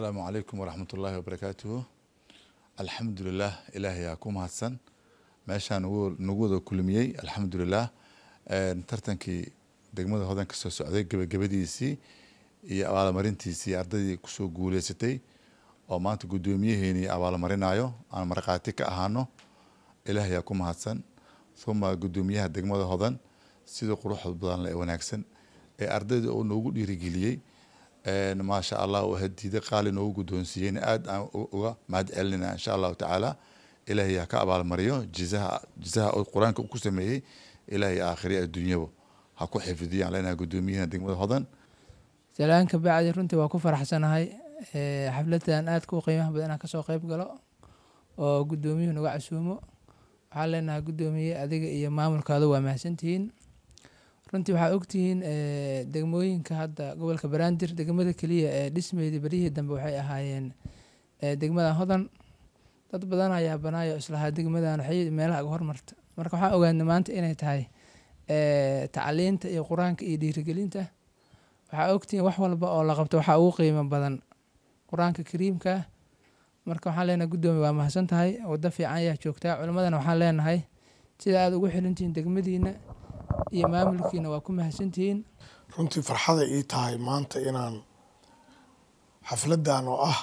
asalaamu calaykum waraxmatullaahi wabarakaatuhu alxamdulilah ilaahayaa ku mahadsan meeshaan nagu wada kulmiyey alxamdulilah tartankii degmada hodanka soo socday gebagabadiisii iyo abaalmarintiisii ardaydii kusoo guuleysatay oo maanta guddoomiyaheeni abaalmarinayo aan marqaati ka ahaano ilaahayaa ku mahadsan uma guddoomiyaha degmada hodan sida quruxda badan ee wanaagsan ee ardayda oo noogu dhiirigeliyey maasha allah waa hadiida qaali noogu guddoonsiiyeyna aad aan uga mahad celinaa insha allahu tacaala ilaahay ha ka abaalmariyo jizaha jizaha oo qur-aanka ku sameeyey ilaahay aakhiri adduunyaba ha ku xifdiyo aan leenahay guddoomiyahan degmada hodan salaanka bacdi runtii waa ku faraxsanahay eh, xafladan aad ku qiimaha badan inaan kasoo qeyb galo oo gudoomiyuhu naga casuumo waxaan leenahay guddoomiye adiga iyo maamulkaada waa mahadsantihiin runtii waxaa ogtihiin eh, degmooyinka hadda gobolka baraandir degmada keliya ee dhismeydii baryihii dambe waxay ahaayeen eh, degmadan hodan dad badan ayaa banaayo islahaa degmadan waxay meelaha aga hormarta marka waxaan ogaana maanta inay tahay eh, tacliinta iyo qur-aanka iyo dhiirigelinta waxaa ogtihiin wax walba oo la qabto waxaa ugu qiimo badan qur-aanka kariimka marka waxaan leenahay guddoomiye waa mahadsan tahay waddo fiican ayaa joogtaa culimmadana waxaan leenahay sida aada ugu xilintihiin degmadiina iyo maamulkiina waa ku mahadsantihiin runtii farxaday ii tahay maanta inaan xafladan oo ah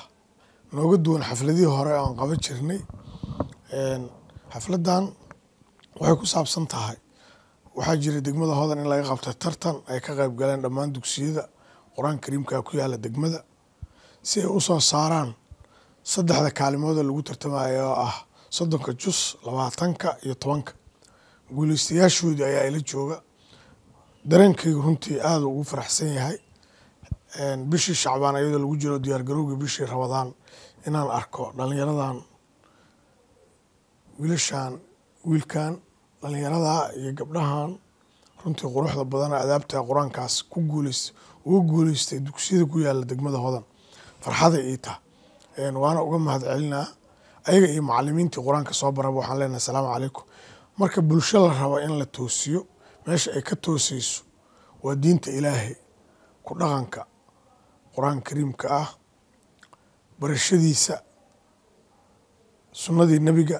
nooga duwan xafladihii hore aan qaban jirnay xafladan waxay ku saabsan tahay waxaa jira degmada hodan in laga qabta tartan ay ka qayb galeen dhammaan dugsiyada qur-aanka kariimkaa ku yaala degmada si ay usoo saaraan saddexda kaalimoodoo lagu tartamayo oo ah soddonka jus labaatanka iyo tobanka guuleystayaashoodii ayaa ila jooga dareenkayga runtii aada ugu faraxsan yahay bishii shacbaan iyadoo lagu jiro diyaargarowgii bishii rabadaan inaan arko dhalinyaradan wiilashaan wiilkan dhallinyaradaa iyo gabdhahan runtii quruxda badan adaabta qur-aankaas ku guuleysta uga guuleystay dugsiyada ku yaalla degmada hodan farxada ii ta waana uga mahad celinaa ayaga iyo macalimiintii qur-aanka soo baraba waxaan leenahay asalaamu calaykum marka bulsho la rabo in la toosiyo meesha ay ka tooseyso waa diinta ilaahay ku dhaqanka qur-aanka kariimka ah barashadiisa sunnadii nebiga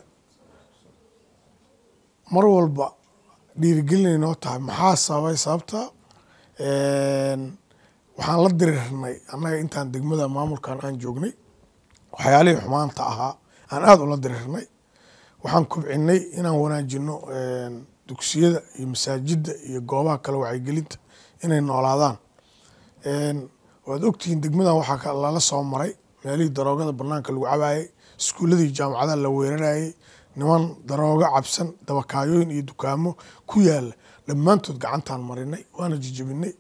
mar walba dhiirigelinay noo tahay maxaa sababay sababtaa waxaan la dirirnay annaga intaan degmada maamulkan aan joognay waxyaalihii xumaanta ahaa aan aada ula dirirnay waxaan kobcinay inaan wanaajino dugsiyada iyo masaajidda iyo goobaha kale wacyigelinta inay noolaadaan waad ogtihiin degmadan waxaa lala soo maray meelihii daroogada banaanka lagu cabaayay iskuulladii jaamacadaha la weerarayay niman daroogo cabsan dabakaayooyin iyo dukaamo ku yaala dhammaantood gacantaan marinay waana jijabinay